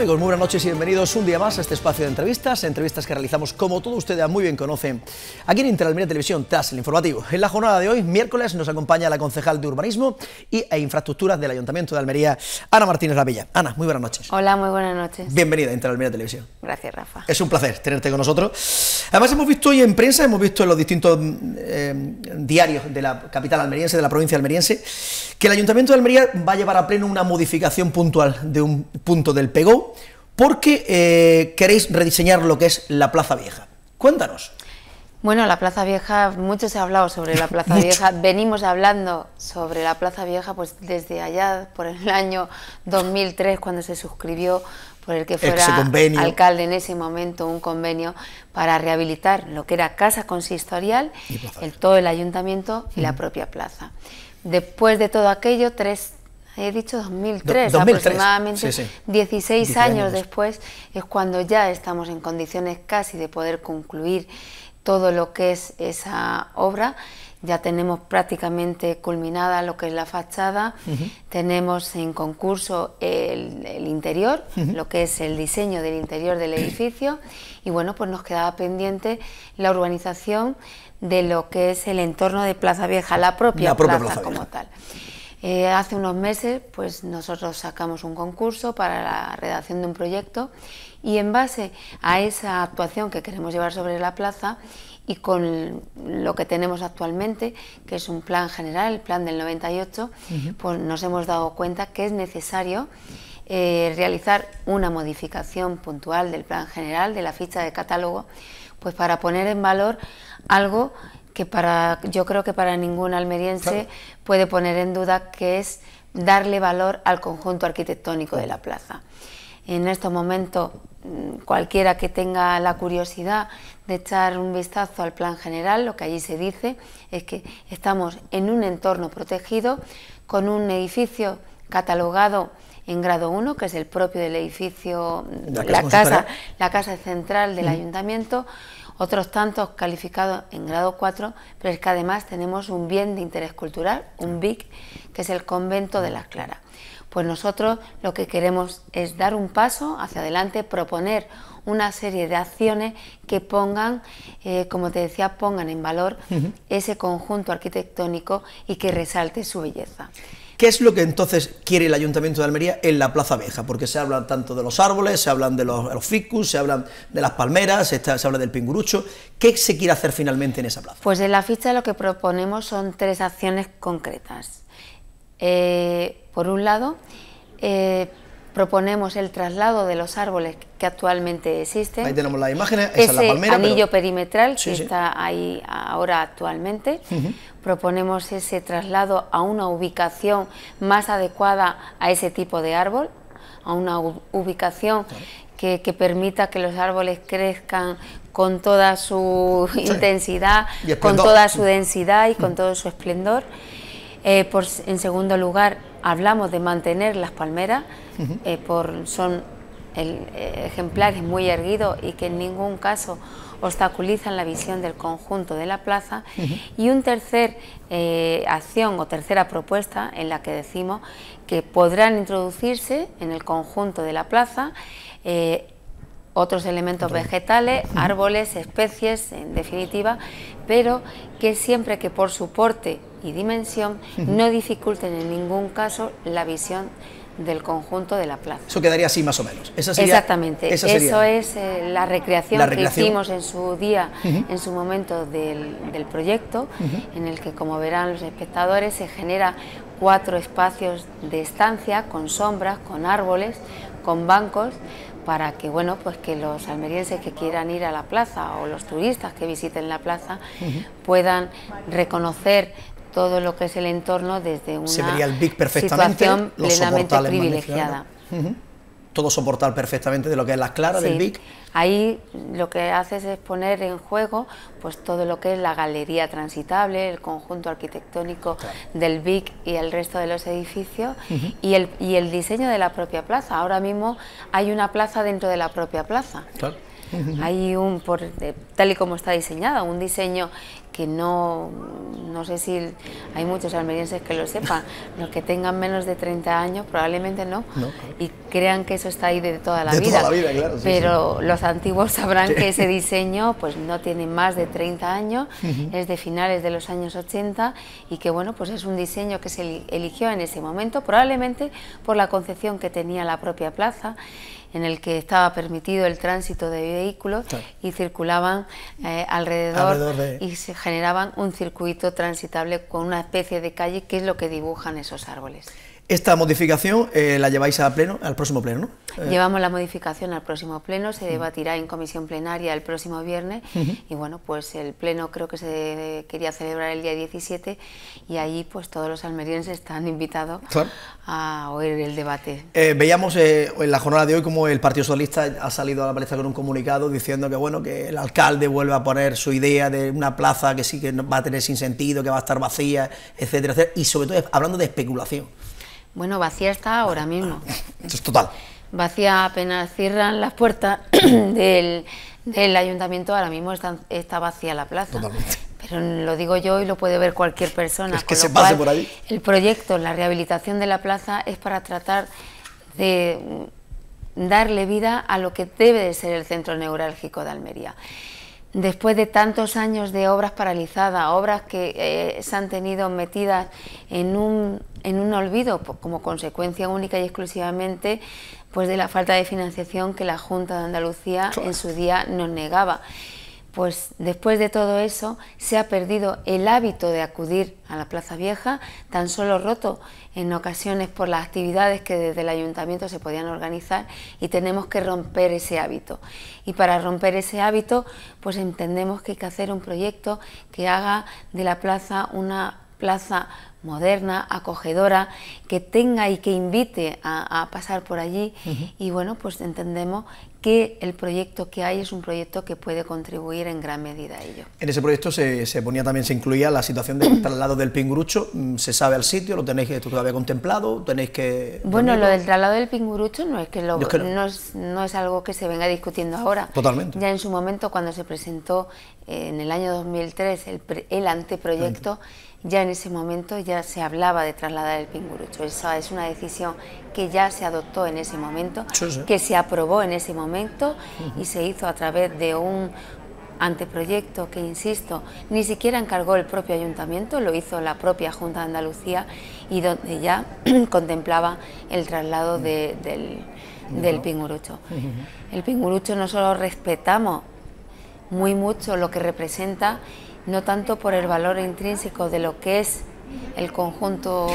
amigos, muy buenas noches y bienvenidos un día más a este espacio de entrevistas, entrevistas que realizamos como todos ustedes muy bien conocen aquí en Interalmería Televisión, tras el informativo. En la jornada de hoy, miércoles, nos acompaña la concejal de Urbanismo y, e Infraestructuras del Ayuntamiento de Almería, Ana Martínez Lavilla. Ana, muy buenas noches. Hola, muy buenas noches. Bienvenida a Interalmería Televisión. Gracias, Rafa. Es un placer tenerte con nosotros. Además, hemos visto hoy en prensa, hemos visto en los distintos mm, eh, diarios de la capital almeriense, de la provincia almeriense, que el Ayuntamiento de Almería va a llevar a pleno una modificación puntual de un punto del PEGO porque eh, queréis rediseñar lo que es la Plaza Vieja. Cuéntanos. Bueno, la Plaza Vieja, mucho se ha hablado sobre la Plaza Vieja. Venimos hablando sobre la Plaza Vieja pues desde allá, por el año 2003, cuando se suscribió por el que fuera alcalde en ese momento un convenio para rehabilitar lo que era casa consistorial, el, todo el ayuntamiento y la propia plaza. Después de todo aquello, tres he dicho 2003, aproximadamente 16, años, después, es cuando ya estamos en condiciones casi de poder concluir todo lo que es esa obra. Ya tenemos prácticamente culminada lo que es la fachada, tenemos en concurso el, interior, lo que es el diseño del interior del edificio y bueno, pues nos quedaba pendiente la urbanización de lo que es el entorno de Plaza Vieja, la propia, plaza como tal. Eh, hace unos meses pues nosotros sacamos un concurso para la redacción de un proyecto y en base a esa actuación que queremos llevar sobre la plaza y con lo que tenemos actualmente, que es un plan general, el plan del 98, pues nos hemos dado cuenta que es necesario eh, realizar una modificación puntual del plan general, de la ficha de catálogo, pues para poner en valor algo que para yo creo que para ningún almeriense puede poner en duda que es darle valor al conjunto arquitectónico de la plaza. En estos momentos mm, cualquiera que tenga la curiosidad de echar un vistazo al plan general, lo que allí se dice es que estamos en un entorno protegido con un edificio catalogado en grado 1, que es el propio del edificio, la casa, la casa, central del ayuntamiento, otros tantos calificados en grado 4, pero es que además tenemos un bien de interés cultural, un BIC, que es el convento de las Claras. Pues nosotros lo que queremos es dar un paso hacia adelante, proponer una serie de acciones que pongan, eh, como te decía, pongan en valor ese conjunto arquitectónico y que resalte su belleza. ¿Qué es lo que entonces quiere el Ayuntamiento de Almería en la Plaza Vieja? Porque se habla tanto de los árboles, se hablan de los, ficus, se hablan de las palmeras, se, habla del pingurucho. ¿Qué se quiere hacer finalmente en esa plaza? Pues en la ficha lo que proponemos son tres acciones concretas. Eh, por un lado, eh, proponemos el traslado de los árboles que actualmente existen. Ahí tenemos las imágenes, esa ese la anillo perimetral que está ahí ahora actualmente. Proponemos ese traslado a una ubicación más adecuada a ese tipo de árbol, a una ubicación que, permita que los árboles crezcan con toda su intensidad, con toda su mm. densidad y con mm. todo su esplendor. Eh, en segundo lugar, hablamos de mantener las palmeras, eh, por, son eh, ejemplares muy erguidos y que en ningún caso obstaculizan la visión del conjunto de la plaza. Y un tercer eh, acción o tercera propuesta en la que decimos que podrán introducirse en el conjunto de la plaza otros elementos vegetales, árboles, especies, en definitiva, pero que siempre que por su porte y dimensión no dificulten en ningún caso la visión del conjunto de la plaza. Eso quedaría así más o menos. Exactamente. Eso es eh, la, recreación que hicimos en su día, en su momento del, proyecto, en el que como verán los espectadores se genera cuatro espacios de estancia con sombras, con árboles, con bancos, para que bueno pues que los almerienses que quieran ir a la plaza o los turistas que visiten la plaza puedan reconocer todo lo que es el entorno desde una situación plenamente privilegiada todo soportar perfectamente de lo que es la claras del BIC. Ahí lo que haces es poner en juego pues todo lo que es la galería transitable, el conjunto arquitectónico del BIC y el resto de los edificios y, el, diseño de la propia plaza. Ahora mismo hay una plaza dentro de la propia plaza. Hay un, por, tal y como está diseñado, un diseño que no, no sé si hay muchos almerienses que lo sepan, los que tengan menos de 30 años probablemente no, y crean que eso está ahí de toda la vida. pero los antiguos sabrán que ese diseño pues no tiene más de 30 años, es de finales de los años 80 y que bueno, pues es un diseño que se eligió en ese momento, probablemente por la concepción que tenía la propia plaza en el que estaba permitido el tránsito de vehículos y circulaban eh, alrededor, y se generaban un circuito transitable con una especie de calle que es lo que dibujan esos árboles. Esta modificación eh, la lleváis a pleno, al próximo pleno, ¿no? Eh. Llevamos la modificación al próximo pleno, se debatirá en comisión plenaria el próximo viernes y bueno, pues el pleno creo que se quería celebrar el día 17 y allí pues todos los almerienses están invitados a oír el debate. Eh, veíamos en la jornada de hoy como el Partido Socialista ha salido a la palestra con un comunicado diciendo que bueno, que el alcalde vuelve a poner su idea de una plaza que sí que va a tener sin sentido, que va a estar vacía, etcétera, etcétera, y sobre todo hablando de especulación. Bueno, vacía está ahora mismo. es total. Vacía apenas cierran las puertas del, ayuntamiento, ahora mismo está, vacía la plaza. Totalmente. Pero lo digo yo y lo puede ver cualquier persona. Es que se pase por ahí. El proyecto, la rehabilitación de la plaza es para tratar de darle vida a lo que debe de ser el centro neurálgico de Almería después de tantos años de obras paralizadas, obras que eh, se han tenido metidas en un, en un olvido pues, como consecuencia única y exclusivamente pues de la falta de financiación que la Junta de Andalucía en su día nos negaba pues después de todo eso se ha perdido el hábito de acudir a la Plaza Vieja, tan solo roto en ocasiones por las actividades que desde el ayuntamiento se podían organizar y tenemos que romper ese hábito. Y para romper ese hábito, pues entendemos que hay que hacer un proyecto que haga de la plaza una plaza moderna, acogedora, que tenga y que invite a, pasar por allí. Y bueno, pues entendemos que el proyecto que hay es un proyecto que puede contribuir en gran medida a ello. En ese proyecto se, ponía también, se incluía la situación del traslado del pingurucho, mm, se sabe al sitio, lo tenéis que todavía contemplado, tenéis que... Bueno, lo del traslado del pingurucho no es que, lo, es, algo que se venga discutiendo ahora. Totalmente. Ya en su momento, cuando se presentó eh, en el año 2003 el, el anteproyecto, ya en ese momento ya se hablaba de trasladar el pingurucho. Esa es una decisión que ya se adoptó en ese momento, que se aprobó en ese momento y se hizo a través de un anteproyecto que, insisto, ni siquiera encargó el propio ayuntamiento, lo hizo la propia Junta de Andalucía y donde ya contemplaba el traslado del, pingurucho. El pingurucho no solo respetamos muy mucho lo que representa, no tanto por el valor intrínseco de lo que es el conjunto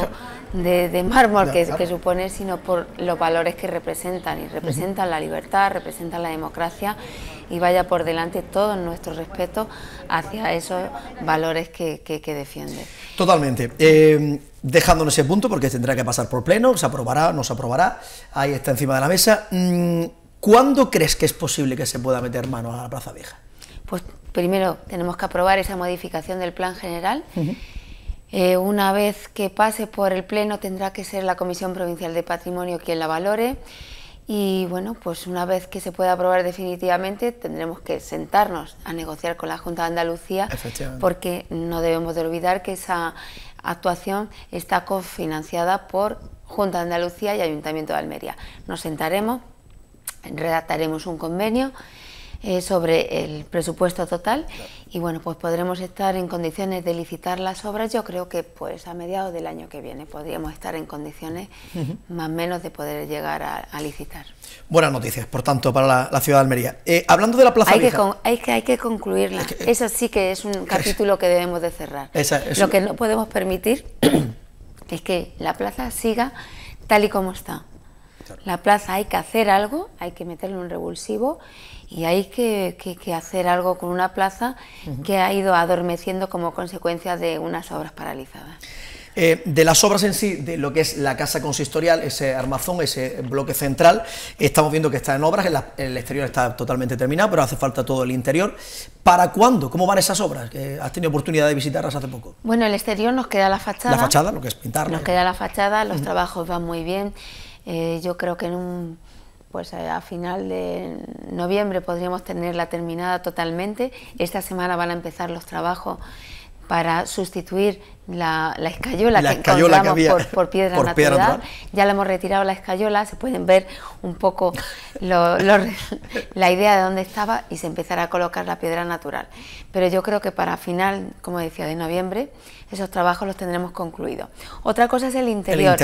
de, mármol que, que, supone, sino por los valores que representan. Y representan la libertad, representan la democracia y vaya por delante todo nuestro respeto hacia esos valores que, que, defiende. Totalmente. Eh, en ese punto, porque tendrá que pasar por pleno, se aprobará, no se aprobará, ahí está encima de la mesa. Mm, ¿Cuándo crees que es posible que se pueda meter mano a la Plaza Vieja? Pues primero tenemos que aprobar esa modificación del plan general. Eh, una vez que pase por el Pleno tendrá que ser la Comisión Provincial de Patrimonio quien la valore. Y bueno, pues una vez que se pueda aprobar definitivamente, tendremos que sentarnos a negociar con la Junta de Andalucía, porque no debemos de olvidar que esa actuación está cofinanciada por Junta de Andalucía y Ayuntamiento de Almería. Nos sentaremos, redactaremos un convenio eh, sobre el presupuesto total y bueno, pues podremos estar en condiciones de licitar las obras. Yo creo que pues a mediados del año que viene podríamos estar en condiciones más o menos de poder llegar a, licitar. Buenas noticias, por tanto, para la, ciudad de Almería. Eh, hablando de la Plaza hay Que hay, que, hay que concluirla. Eh, Eso sí que es un capítulo que debemos de cerrar. Lo que no podemos permitir es que la plaza siga tal y como está. La plaza hay que hacer algo, hay que meterle un revulsivo y hay que, hacer algo con una plaza que ha ido adormeciendo como consecuencia de unas obras paralizadas. Eh, de las obras en sí, de lo que es la casa consistorial, ese armazón, ese bloque central, estamos viendo que está en obras, el, exterior está totalmente terminado, pero hace falta todo el interior. ¿Para cuándo? ¿Cómo van esas obras? ¿Has tenido oportunidad de visitarlas hace poco? Bueno, el exterior nos queda la fachada. La fachada, lo que es pintarla. Nos queda la fachada, los trabajos van muy bien. Eh, yo creo que en un, pues eh, a final de noviembre podríamos tenerla terminada totalmente. Esta semana van a empezar los trabajos para sustituir la, escayola que encontramos por, piedra, natural. Ya le hemos retirado la escayola, se pueden ver un poco la idea de dónde estaba y se empezará a colocar la piedra natural. Pero yo creo que para final, como decía, de noviembre, esos trabajos los tendremos concluidos. Otra cosa es el interior,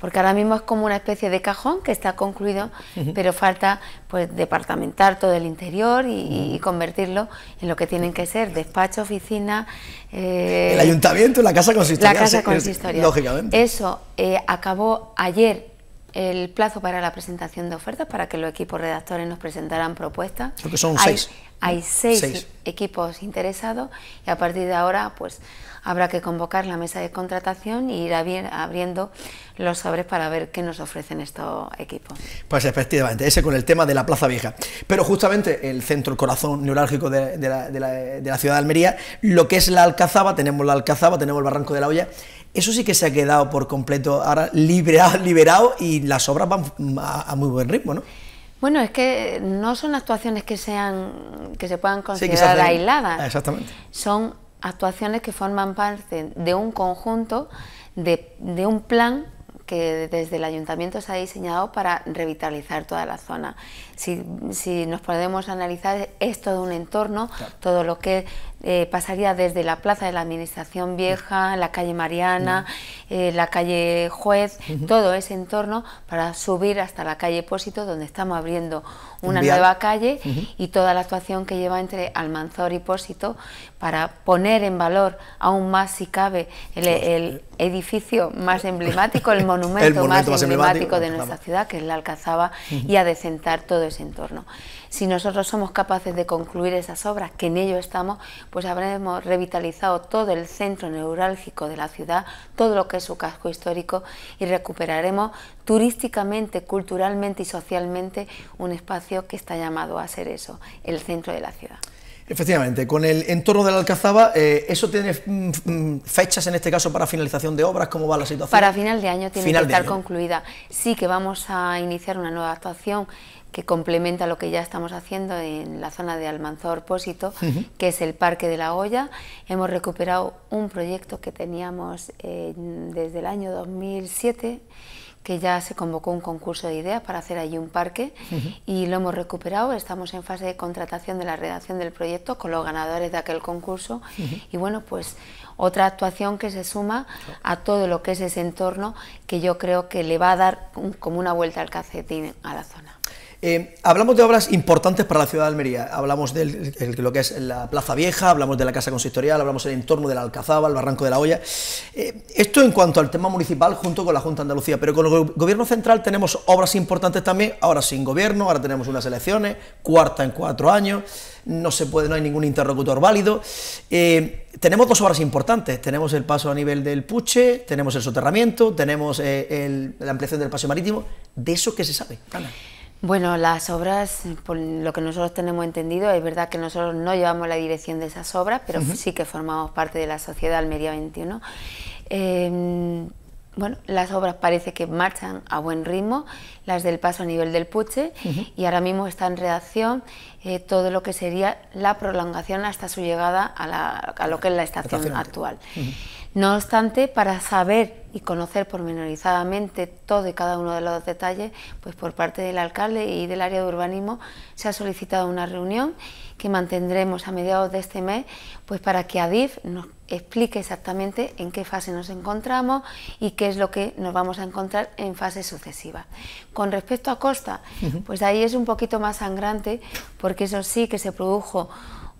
porque ahora mismo es como una especie de cajón que está concluido, pero falta pues departamentar todo el interior y, convertirlo en lo que tienen que ser, despacho, oficina. Eh, el ayuntamiento, la la casa consistorial. historia, lógicamente. Eso eh, acabó ayer el plazo para la presentación de ofertas, para que los equipos redactores nos presentaran propuestas. Creo son seis. Hay seis, equipos interesados y a partir de ahora pues habrá que convocar la mesa de contratación y ir abriendo los sobres para ver qué nos ofrecen estos equipos. Pues efectivamente, ese con el tema de la Plaza Vieja. Pero justamente el centro, el corazón neurálgico de, la, de la ciudad de Almería, lo que es la Alcazaba, tenemos la Alcazaba, tenemos el Barranco de la Olla, eso sí que se ha quedado por completo ahora liberado, liberado y las obras van a, muy buen ritmo, ¿no? Bueno, es que no son actuaciones que sean que se puedan considerar aisladas. Exactamente. Son actuaciones que forman parte de un conjunto, de, un plan que desde el ayuntamiento se ha diseñado para revitalizar toda la zona. Si, nos podemos analizar, es todo un entorno, todo lo que eh, pasaría desde la Plaza de la Administración Vieja, la calle Mariana, eh, la calle Juez, todo ese entorno para subir hasta la calle Pósito, donde estamos abriendo una nueva calle y toda la actuación que lleva entre Almanzor y Pósito para poner en valor aún más, si cabe, el, pues, edificio más emblemático, el monumento, más, emblemático, de nuestra ciudad, que es la Alcazaba, y adecentar todo ese entorno. Si nosotros somos capaces de concluir esas obras, que en ello estamos, pues habremos revitalizado todo el centro neurálgico de la ciudad, todo lo que es su casco histórico y recuperaremos turísticamente, culturalmente y socialmente un espacio que está llamado a ser eso, el centro de la ciudad. Efectivamente, con el entorno de la Alcazaba, eh, ¿eso tiene mm, mm, fechas en este caso para finalización de obras? ¿Cómo va la situación? Para final de año tiene que estar concluida. Sí que vamos a iniciar una nueva actuación que complementa lo que ya estamos haciendo en la zona de Almanzor Pósito, que es el Parque de la Olla. Hemos recuperado un proyecto que teníamos eh, desde el año 2007 que ya se convocó un concurso de ideas para hacer allí un parque y lo hemos recuperado. Estamos en fase de contratación de la redacción del proyecto con los ganadores de aquel concurso y bueno, pues otra actuación que se suma a todo lo que es ese entorno que yo creo que le va a dar como una vuelta al calcetín a la zona. Eh, hablamos de obras importantes para la ciudad de Almería. Hablamos de lo que es la Plaza Vieja, hablamos de la Casa Consistorial, hablamos del entorno de la Alcazaba, el Barranco de la Olla. Eh, esto en cuanto al tema municipal junto con la Junta de Andalucía, pero con el Gobierno Central tenemos obras importantes también, ahora sin gobierno, ahora tenemos unas elecciones, cuarta en cuatro años, no se puede, no hay ningún interlocutor válido. Eh, tenemos dos obras importantes, tenemos el paso a nivel del Puche, tenemos el soterramiento, tenemos la ampliación del paso marítimo, de eso que se sabe. Bueno, las obras, por lo que nosotros tenemos entendido, es verdad que nosotros no llevamos la dirección de esas obras, pero sí que formamos parte de la Sociedad Almería 21. Em, bueno, las obras parece que marchan a buen ritmo, las del paso a nivel del Puche, y ahora mismo está en redacción eh, todo lo que sería la prolongación hasta su llegada a, lo que es la estación, actual. No obstante, para saber y conocer pormenorizadamente todo y cada uno de los detalles, pues por parte del alcalde y del área de urbanismo se ha solicitado una reunión que mantendremos a mediados de este mes, pues para que ADIF nos explique exactamente en qué fase nos encontramos y qué es lo que nos vamos a encontrar en fases sucesivas. Con respecto a Costa, pues ahí es un poquito más sangrante, porque eso sí que se produjo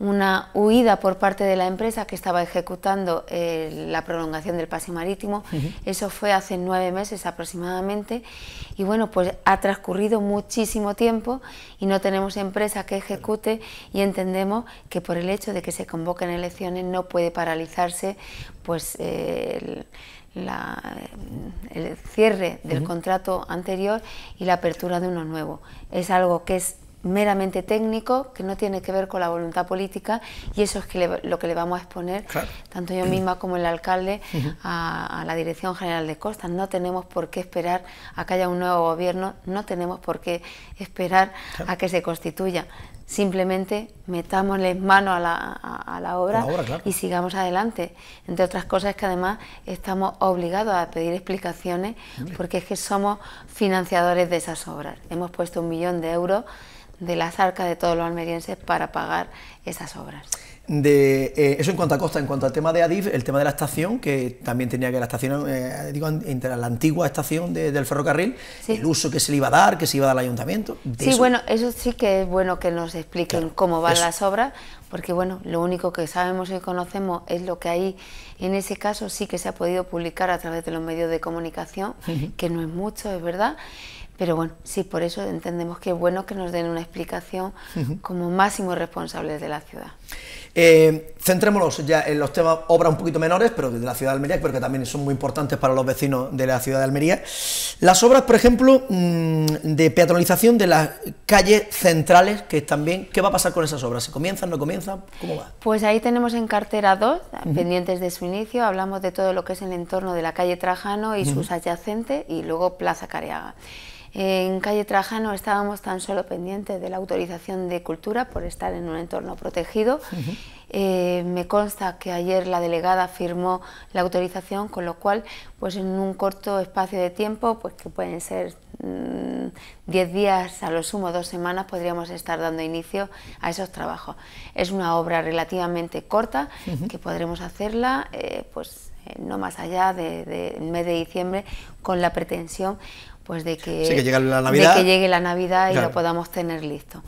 una huida por parte de la empresa que estaba ejecutando eh, la prolongación del pase marítimo. Eso fue hace nueve meses aproximadamente. Y bueno, pues ha transcurrido muchísimo tiempo y no tenemos empresa que ejecute y entendemos que por el hecho de que se convoquen elecciones no puede paralizarse pues eh, el, cierre del contrato anterior y la apertura de uno nuevo. Es algo que es meramente técnico que no tiene que ver con la voluntad política y eso es que lo que le vamos a exponer tanto yo misma como el alcalde a, la Dirección General de Costas. No tenemos por qué esperar a que haya un nuevo gobierno, no tenemos por qué esperar a que se constituya. Simplemente metámosle mano a la, a, la obra, y sigamos adelante. Entre otras cosas que además estamos obligados a pedir explicaciones porque es que somos financiadores de esas obras. Hemos puesto un millón de euros de las arcas de todos los almerienses para pagar esas obras. Eh, eso en cuanto a costa, en cuanto al tema de Adif, el tema de la estación, que también tenía que la estación, eh, digo, la antigua estación del ferrocarril, el uso que se le iba a dar, que se iba a dar al ayuntamiento. Sí, bueno, eso sí que es bueno que nos expliquen cómo van las obras, porque bueno, lo único que sabemos y conocemos es lo que hay... en ese caso sí que se ha podido publicar a través de los medios de comunicación, que no es mucho, es verdad. Pero bueno, sí, por eso entendemos que es bueno que nos den una explicación como máximos responsables de la ciudad. Eh, centrémonos ya en los temas, obras un poquito menores, pero de la ciudad de Almería, porque también son muy importantes para los vecinos de la ciudad de Almería. Las obras, por ejemplo, mm, de peatonalización de las calles centrales, que también, ¿qué va a pasar con esas obras? ¿Se comienzan, no comienzan? ¿Cómo va? Pues ahí tenemos en cartera dos, pendientes de su inicio, hablamos de todo lo que es el entorno de la calle Trajano y sus adyacentes, y luego Plaza Careaga. En calle Trajano estábamos tan solo pendientes de la autorización de cultura por estar en un entorno protegido. Eh, me consta que ayer la delegada firmó la autorización, con lo cual, pues en un corto espacio de tiempo, pues que pueden ser 10 mm, días, a lo sumo dos semanas, podríamos estar dando inicio a esos trabajos. Es una obra relativamente corta que podremos hacerla eh, pues, eh, no más allá del mes de diciembre con la pretensión pues de que, llegue la Navidad, de que llegue la Navidad y lo podamos tener listo.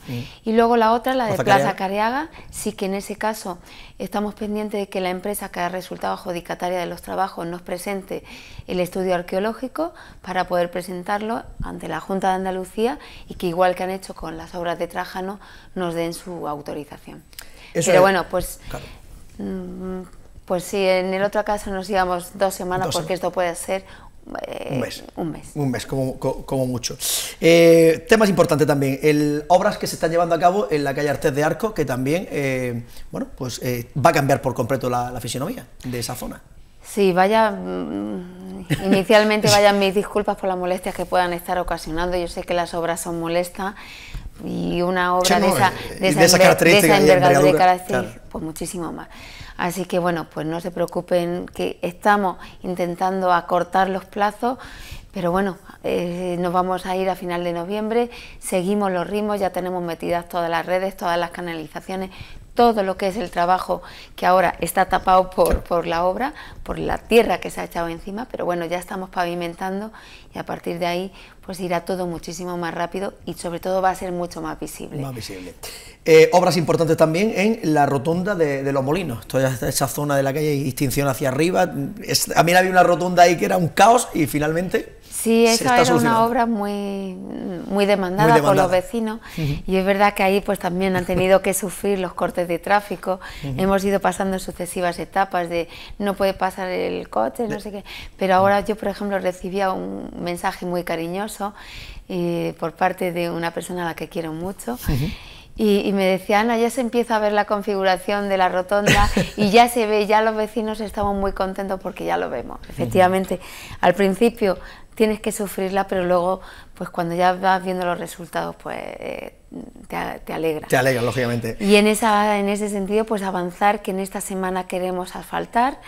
Y luego la otra, la de Plaza, Cariaga, sí que en ese caso estamos pendientes de que la empresa que ha resultado adjudicataria de los trabajos nos presente el estudio arqueológico para poder presentarlo ante la Junta de Andalucía y que igual que han hecho con las obras de Trajano, nos den su autorización. Pero bueno, pues... Mm, pues si en el otro caso nos llevamos dos semanas, porque esto puede ser un mes. Un mes. como, como mucho. Eh, temas importantes también. El, obras que se están llevando a cabo en la calle Artes de Arco, que también eh, bueno, pues, eh, va a cambiar por completo la, la fisionomía de esa zona. Sí, vaya. Mm, inicialmente vayan mis disculpas por las molestias que puedan estar ocasionando. Yo sé que las obras son molestas, y una obra de, esa, característica, envergadura, de pues muchísimo más. Así que bueno, pues no se preocupen que estamos intentando acortar los plazos, pero bueno, eh, nos vamos a ir a final de noviembre, seguimos los ritmos, ya tenemos metidas todas las redes, todas las canalizaciones, todo lo que es el trabajo que ahora está tapado por, por, la obra, por la tierra que se ha echado encima, pero bueno, ya estamos pavimentando y a partir de ahí pues irá todo muchísimo más rápido y sobre todo va a ser mucho más visible. visible. Eh, obras importantes también en la rotonda de, Los Molinos, toda esa zona de la calle Distinción hacia arriba. a mí había una rotonda ahí que era un caos y finalmente Sí, esa era una obra muy, muy, demandada por los vecinos y es verdad que ahí pues también han tenido que sufrir los cortes de tráfico. Hemos ido pasando sucesivas etapas de no puede pasar el coche, no sé qué. Pero ahora yo, por ejemplo, recibía un mensaje muy cariñoso eh, por parte de una persona a la que quiero mucho. Y, y, me decía, Ana, ya se empieza a ver la configuración de la rotonda y ya se ve, ya los vecinos estamos muy contentos porque ya lo vemos. Efectivamente, al principio tienes que sufrirla, pero luego, pues cuando ya vas viendo los resultados, pues eh, te, alegra. Te alegra, lógicamente. Y en, esa, en ese sentido, pues avanzar, que en esta semana queremos asfaltar,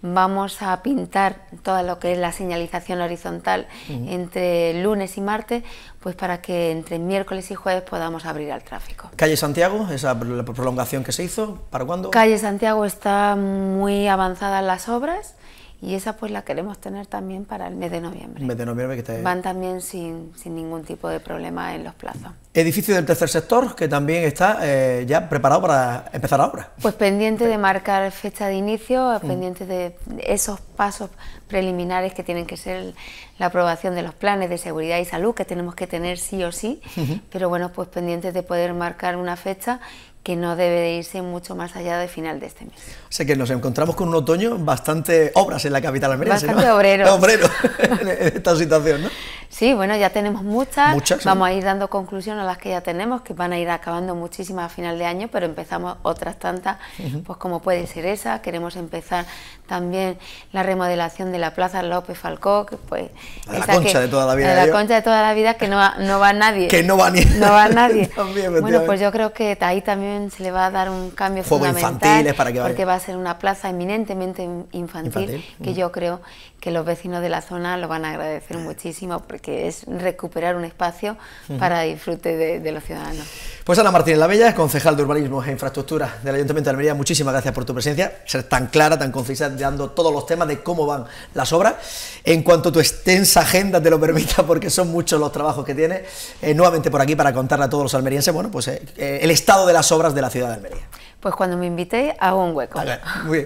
vamos a pintar todo lo que es la señalización horizontal entre lunes y martes, pues para que entre miércoles y jueves podamos abrir al tráfico. Calle Santiago, esa prolongación que se hizo, ¿para cuándo? Calle Santiago está muy avanzada en las obras. Y esa pues la queremos tener también para el mes de noviembre. noviembre que Van también sin, ningún tipo de problema en los plazos. Edificio del tercer sector que también está eh, ya preparado para empezar ahora. Pues pendiente de marcar fecha de inicio, pendiente de esos pasos preliminares que tienen que ser la aprobación de los planes de seguridad y salud que tenemos que tener sí o sí, pero bueno, pues pendientes de poder marcar una fecha que no debe de irse mucho más allá de final de este mes. O sea que nos encontramos con un otoño bastante obras en la capital americana. Bastante obrero. obreros. en esta situación, ¿no? Sí, bueno, ya tenemos muchas. Vamos a ir dando conclusión a las que ya tenemos, que van a ir acabando muchísimas a final de año, pero empezamos otras tantas, pues como puede ser esa. Queremos empezar también la remodelación de la Plaza López Falcó, que pues... La, concha de toda la vida. La, la concha de toda la vida que no va, no va nadie. Que no va nadie. No va nadie. bueno, pues yo creo que ahí también se le va a dar un cambio fundamental para que porque va a ser una plaza eminentemente infantil, que mm. yo creo que los vecinos de la zona lo van a agradecer muchísimo porque es recuperar un espacio para disfrute de los ciudadanos. Pues Ana Martínez Labella, concejal de Urbanismo e Infraestructuras del Ayuntamiento de Almería, muchísimas gracias por tu presencia, ser tan clara, tan concisa, dando todos los temas de cómo van las obras. En cuanto a tu extensa agenda te lo permita, porque son muchos los trabajos que tienes, eh, nuevamente por aquí para contarle a todos los almerienses, bueno, pues eh, eh, el estado de las obras de la ciudad de Almería. Pues cuando me invité, hago un hueco.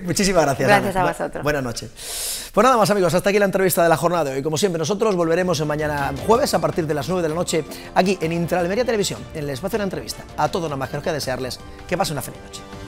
muchísimas gracias. gracias a vosotros. Buenas noches. Pues nada más amigos, hasta aquí la entrevista de la jornada de hoy. Como siempre, nosotros volveremos mañana jueves a partir de las 9 de la noche aquí en Intraalmería Televisión, en el espacio de la entrevista. A todos nomás más que desearles que pasen una feliz noche.